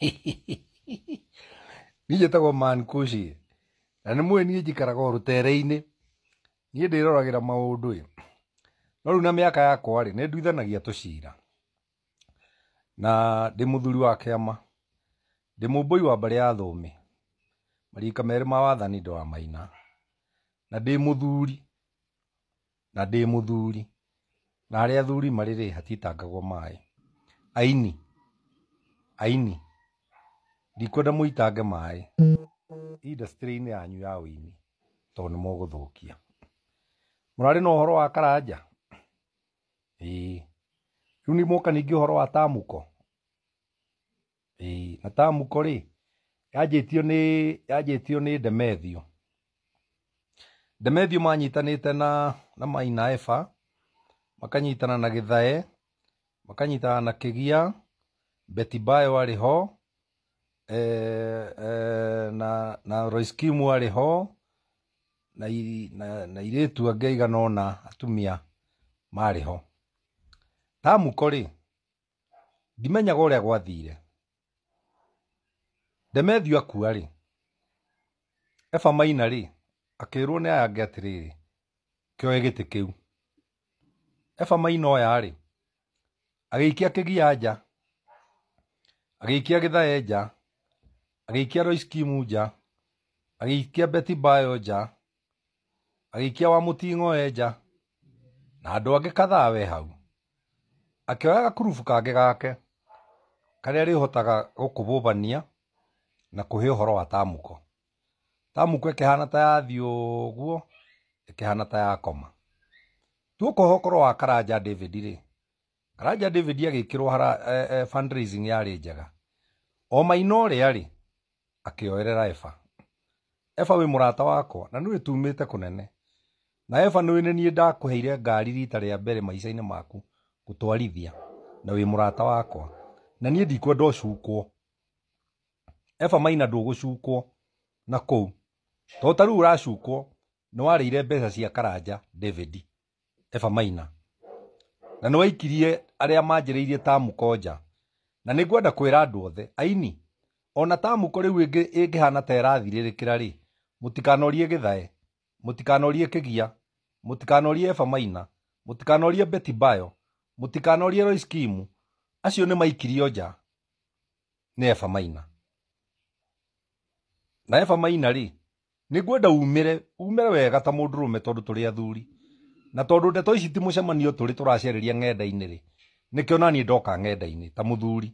ni nje tagwo mankuci na nä mwä niä njikaragao rå tere-inä niä ndä roragä ra maå ndå ä norä u na mä aka yakwarä nä nduithanagia tå cira na ndä må thuri wa kä ama ndä må mbå i wa mbarä ya thå mä marika merä ma wathani ndo wa maina na ndä må thuri na ndä må thuri na harä a thuri marä rä hatiitangagwo maä aini aini Ndikwenda mũitange maĩ industry-inĩ yanyu ya ũini tondũ nĩ mũgũthũkia. Mũrarĩ na ũhoro wa karanja? Ĩĩ. Rĩu nĩ muoka ningĩ ũhoro wa tamũko? Ĩĩ, na tamuko rĩ yanjĩtio nĩ yanjĩtio nĩ Ndemethio. Ndemethio manyitanĩte na na Mainaeba, makanyitana na Gĩthae, makanyitana na Kĩgia, Betty Bayo arĩ ho, Eh, eh, na na roiskimu arĩ ho na na tu angä aigana ona atumia marä ho ndamuko rä ndimenyaga a gwathire ndemethio akua rĩ eba maina atä rä rä aya oe gä tä kä u eba maina oya ikia agĩikia gia nja ikia gä nja agĩikia Royce Kimu nja agĩikia Betty Bayo nja agĩikia wa Mũting'oe nja na andũ angĩ kadhaa we hau akĩoya gakurubu kangĩ gake karĩa rĩhotaga gũkũbũbania na kũhe ũhoro wa tamuko tamuko tamũko hana ta guo ũguo hana ta yakoma tuoka ũhoro wa karanja david rĩ karanja david agĩkĩrwo eh, eh, fundraising yarĩ njega o maina ũrĩa rĩ akioerera eba eba wĩ murata wakwa na nĩũĩ tumite kunene na eba nĩũĩ nĩ niĩ ndakũheire ngari rita ria mbere maica-inĩ maku gũtwarithia na wĩ murata wakwa na nie ndikwenda ũcukwo eba maina ndũgũcukwo na kũu to ta rĩu ũracukwo nĩ warĩire mbeca cia karanja david eba maina na nĩwaikirie arĩa aria tamu tamukonja na nĩngwenda kwira andũ othe aini Ona ta tamũko rĩu hana ta ĩrathirĩrĩkĩra-rĩ, mũtikanorie Gĩthae, mũtikanorie Kĩgia, mũtikanorie Eva Maina, mũtikanorie Beti Bayo, mũtikanorie Lois Kimu, acio nĩmaikirio nja nĩ Eva Maina. Na Eva Maina-rĩ, nĩngwenda umĩre, umĩre wega ta mũndũrũme tondũ tũrĩ athuri. Na tondũ ndeto ici ti mũcemanio tũrĩ tũracereria ng'enda-inĩ-rĩ, nĩkĩo naniĩ ndoka ng'enda-inĩ ta mũthuri.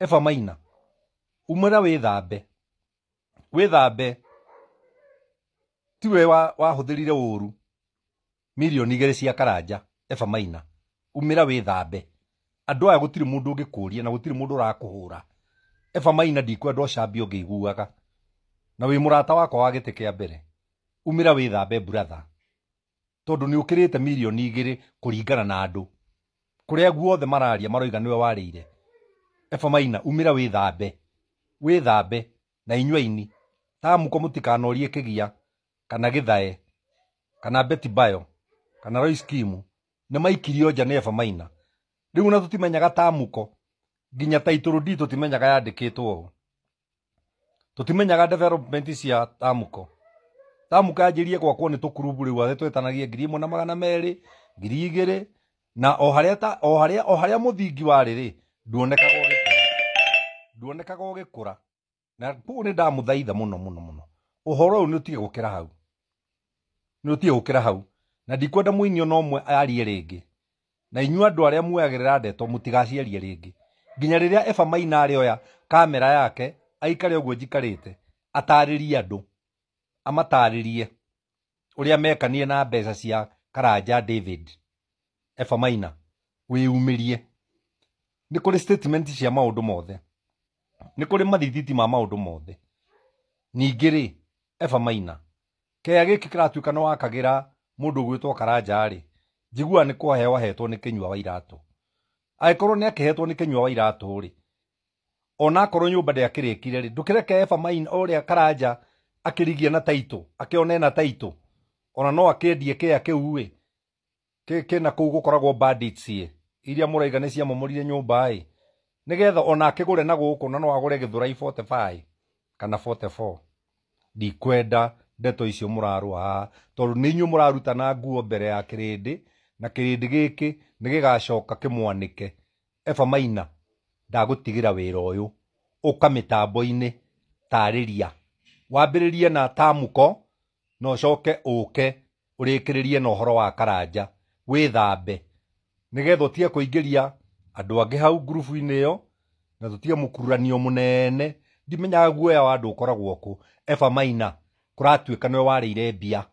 Eva Maina umĩra wĩthambe wĩthambe tiwe wahũthĩrire ũũru mirioni igĩrĩ cia karanja eba maina umĩra wĩthambe andũ aya gũtirĩ mũndũ ũngĩkũria na gũtirĩ mũndũ ũrakũhũra eba maina ndikwenda ũcambi ũngĩiguaga na wĩ mũrata wakwa wa gĩtĩ kĩa mbere umĩra wĩthambe buratha tondũ nĩ ũkĩrĩte mirioni igĩrĩ kũringana na andũ kũrĩa guothe mararia maroiga nĩwe warĩire eba maina umĩra wĩthambe wĩthambe na inyuainĩ ta mũko mũtikanorie kĩgia kana gĩthae kana beti bayo kana roi skimu roiskimu maikirio nja nĩ Eva Maina rĩu ona tũtimenyaga ta mũko nginya taitũrũ ndi tũtimenyaga yandĩkĩtwo ũũ tũtimenyaga development cia tamko tamko yanjĩrire gwakwo nĩ tũkurubu rĩu atĩ twetanagie ngiri ĩmwe na magana merĩ ngiri igĩrĩ na o harĩa o harĩa o harĩa mũthingi warĩ rĩ nduonekaga nduonekaga ũgĩkũra na kũu nĩ ndamũthaitha muno muno muno uhoro ũyũ ni utige gukira hau ni utige gukira hau na ndikwenda mũini ona ũmwe arie ringi na inyuĩ andũ aria muoyagĩrĩra ndeto mũtigacierie ringi nginya riria eba maina ari oya kamera yake aikare ũguo njikarĩte atarĩrie andũ amatarĩrie ũrĩa mekanire na mbeca cia karanja david eba maina wĩyumĩrie ni kuri statement cia maundu mothe nä kå rä mathithiti ma maå ndå mothe ningä rä eba maina kea gä kä kä ratuä ka nä wakagä ra må ndå å gwä two karanja-rĩ njiguaga nä kwaheo ahetwo nä kĩnyua wa iratũ agĩkorwo nĩ akĩhetwo nĩ kĩnyua wa iratũ-rĩ ona akorwo nyũmba ndĩakĩrĩkire-rĩ ndũkĩreke eba main ũrĩa karanja akĩrigia na taitũ akĩone na taitũ ona no akĩendie kĩa kĩu-ĩ kĩna kũu gũkoragwo bandits iria mũraiga nĩ ciamomorire nyũmba-ĩ nigetha ona akigure na guku na no agure githura 45 kana 44 ndikwenda ndeto icio mũrarũa haha tondũ nĩ muraruta na nguo mbere ya kirindi na kirindi giki nĩ kimwanike efa maina ndagũtigĩra wĩra ũyũ ũka mĩtambo-inĩ tarĩria wambĩrĩrie na tamuko na ũcoke uke urikiririe na horo wa karanja withambe nĩgetha ũtige kũingĩria andå angä hau ngurubu-inä ä yo na tå tige må kururanio må nene ndimenyaga guoya wa andå å koragwo kå eba maina kå ratuä ka nä warä ire mbia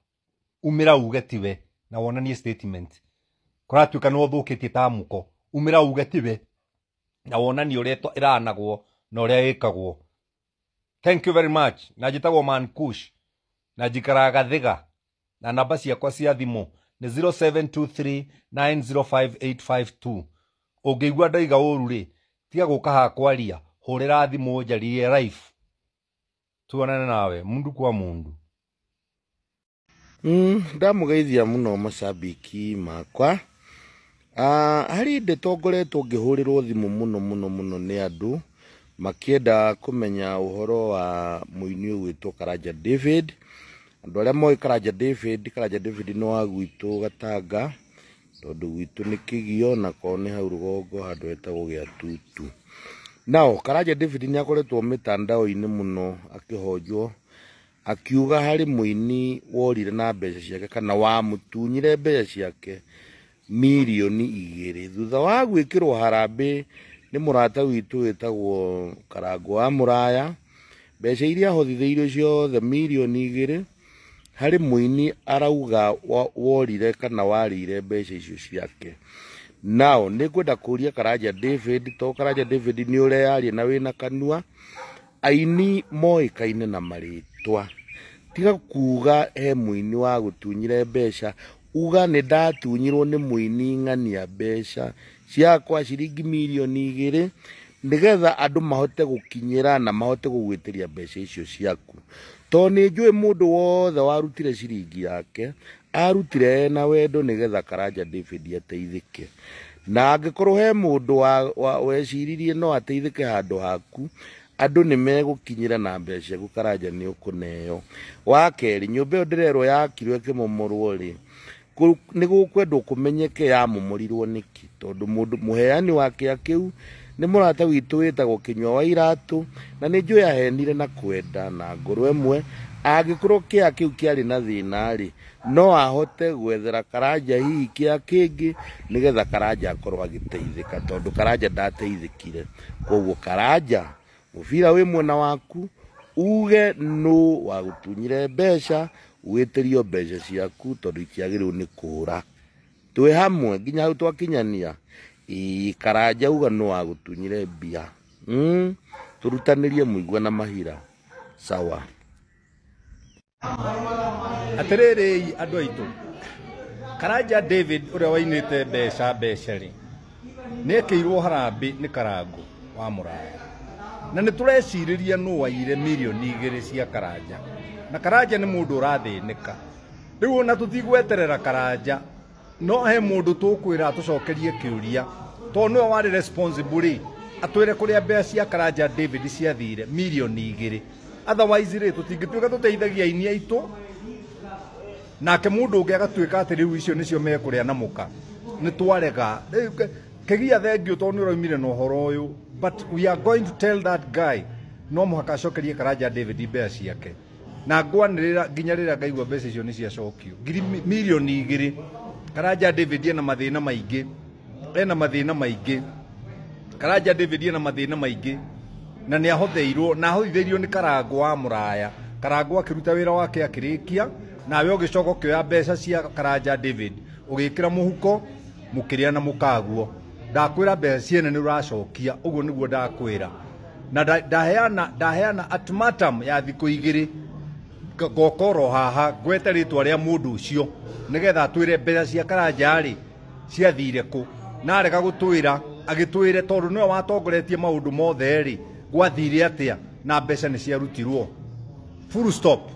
umä ra uge tiwe na wonanie statement kå ratuä ka nä thå kä tie tamå ko umä ra uge tiwe na wonanie å rä a ä ranagwo na å rä a ä kagwo thank you very much na njä tagwo mankush na njikaraga thä ga na namba ciakwa cia thimå nä 0723905852 ũngĩigua ndaiga ũru rĩ tiga gũka ha kwaria hũrĩra thimũ njaririe live tuonane nawe mundu kwa mundu ndamugeithia mm, muno macambiki makwa uh, harĩ ndeto ngoretwo ngĩhũrĩrwo thimũ muno muno muno nĩ andũ makienda kumenya uhoro wa muini ũgwĩtwo karanja david andå arä a moä karanja david karanja david nä wagwitå gatanga tondu gwitu ni kigiona gio hau rugongo handu handå hetagå gä a tutu nao karanja david ni akoretwo mä ini muno må no akä honjwo akiuga harä må ini worire na mbeca ciake kana wamũtunyire mbeca ciake mirioni igĩrĩ thutha wa gwĩkĩrwo harambĩ ni murata witu wĩtagwo karango wa muraya mbeca iria ahothithĩirio ciothe mirioni igĩrĩ harä må arauga worire kana ire mbeca icio ciake nao nä ngwenda kå ria karanja david to karanja david nä å reyaria na wä na kanua aini kaine na marĩtwa tiga kuga he ini wa gũtunyire mbeca uga nä ndatunyirwo må ini ng'ania mbeca ciakwa ciringi rä nä getha andå mahote ra na mahote ria mbeca icio ciaku to nä njå mundu wothe warutire ciringi yake arutire na wendo nä getha karanja david ateithĩke na angĩkorwo he wa weciririe no ateithike handu haku andũ ni megukinyira na mbeca gukaranja ni ukuneyo ũkũneo wa kerĩ nyũmba ĩyo ndĩrerwo yakirwo ĩkĩmomorwo rĩ nĩ gũkwendwo kũmenyeke yamomorirwo nĩkĩ tondũ mũheani wa kĩa kĩu ni murata witu witå wä wa iratu na ni njå henire na kwenda na ngoro emwe angä korwo kä a kä na thina ri no ahote gwethera karanja hihi kä a kä getha karanja akorwo agiteithika tondu karanja ndateithikire kire koguo karanja må bira wä mwena waku uge nå wa gå tunyire mbeca wä rio mbeca ciaku tondå itiagä rä u nä hamwe nginya hau twakinyania ii karanja uga no wagutunyire mbia mm turutanirie muigwa na mahira sawa atiriri andu aitu karanja david uria wainite mbeca mbeceri niekeirwo harambi ni karangu wa muraya na ni tureciriria no waire milioni igiri cia karanja na karanja ni mundu urathinika riu ona tutigweterera karanja no he mundu tukwira tucokerie kiuria to no wari responsible atwire kuria mbea cia karanja david ciathire mirioni igiri otherwise rä tå tuteithagia aini aitå nake må ndå å ngä agatuä ka atä rä u icio nicio cio mekå na muka ni twarega kägia thengio tondå nä å raumire na å horo å but we are going to tell that guy no må haka acokerie karanja david mbea ciake na ngwanä rä ra nginya rä ngaigua mbeca icio ni ciacokio mirioni igä rä karanja david ena mathina maingi ena mathina maingi karanja david ena mathina maingi na ni ahotheirwo na ahoithäirio nä karango wa må raya karango akä wira wake akä rä nawe å gä coka kä oya mbeca cia karanja david å gä kä ra må huko må kä rä a na må kaguo ndakwä ra mbeca ciene nä å racokia å guo nä guo ndakwä ra na ndaheana daheana atmatam ya thiku igä rä ngokoro haha ngwete ritwa ria mundu ucio nigetha atwire mbeca cia karanja ri ciathire ku na arega gutwira agitwire tondu niwe watongoretie maundu mothe ri gwathire atia na mbeca ni ciarutirwo full stop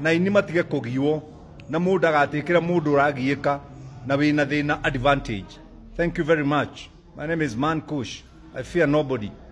na ini matige kugiwo na mundu agatikira mundu uragiika na wina thina advantage thank you very much my name is man kush i fear nobody